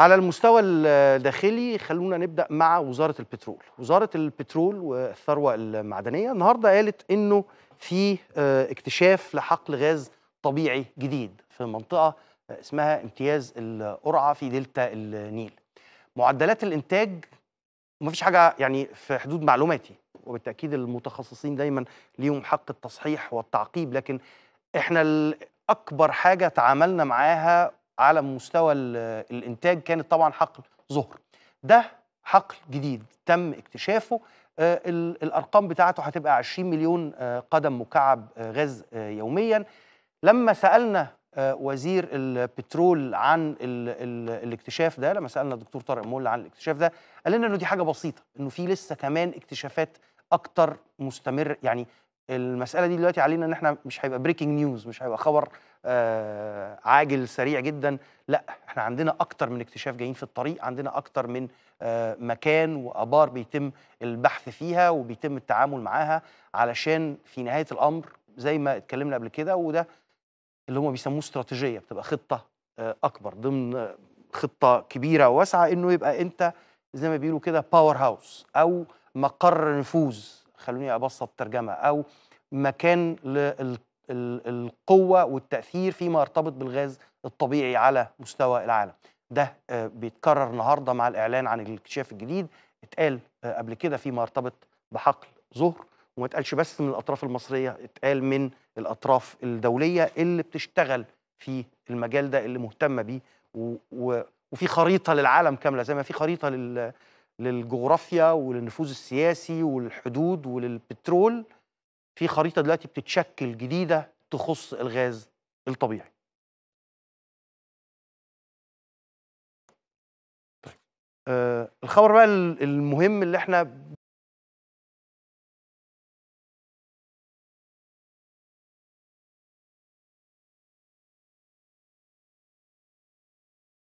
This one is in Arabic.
على المستوى الداخلي خلونا نبدا مع وزاره البترول وزاره البترول والثروه المعدنيه النهارده قالت انه في آه، اكتشاف لحقل غاز طبيعي جديد في منطقه آه، اسمها امتياز القرعه في دلتا النيل معدلات الانتاج ومفيش حاجه يعني في حدود معلوماتي وبالتاكيد المتخصصين دايما ليهم حق التصحيح والتعقيب لكن احنا اكبر حاجه تعاملنا معاها على مستوى الانتاج كانت طبعا حقل ظهر ده حقل جديد تم اكتشافه آه، الارقام بتاعته هتبقى 20 مليون آه، قدم مكعب آه، غاز يوميا لما سالنا وزير البترول عن الـ الـ الاكتشاف ده لما سالنا الدكتور طارق مول عن الاكتشاف ده قال لنا انه دي حاجه بسيطه انه في لسه كمان اكتشافات اكتر مستمر يعني المساله دي دلوقتي علينا ان احنا مش هيبقى بريكنج نيوز مش هيبقى خبر آه عاجل سريع جدا لا احنا عندنا اكتر من اكتشاف جايين في الطريق عندنا اكتر من آه مكان وابار بيتم البحث فيها وبيتم التعامل معاها علشان في نهايه الامر زي ما اتكلمنا قبل كده وده اللي هم بيسموه استراتيجيه بتبقى خطه آه اكبر ضمن خطه كبيره واسعه انه يبقى انت زي ما بيقولوا كده باور هاوس او مقر نفوذ خلوني ابسط ترجمه او مكان للقوه والتاثير فيما يرتبط بالغاز الطبيعي على مستوى العالم ده آه، بيتكرر النهارده مع الاعلان عن الاكتشاف الجديد اتقال آه، قبل كده فيما يرتبط بحقل ظهر وما اتقالش بس من الاطراف المصريه اتقال من الاطراف الدوليه اللي بتشتغل في المجال ده اللي مهتمه بيه و... و... وفي خريطه للعالم كامله زي ما في خريطه لل للجغرافيا وللنفوذ السياسي وللحدود وللبترول في خريطة دلوقتي بتتشكل جديدة تخص الغاز الطبيعي طيب. آه الخبر بقى المهم اللي احنا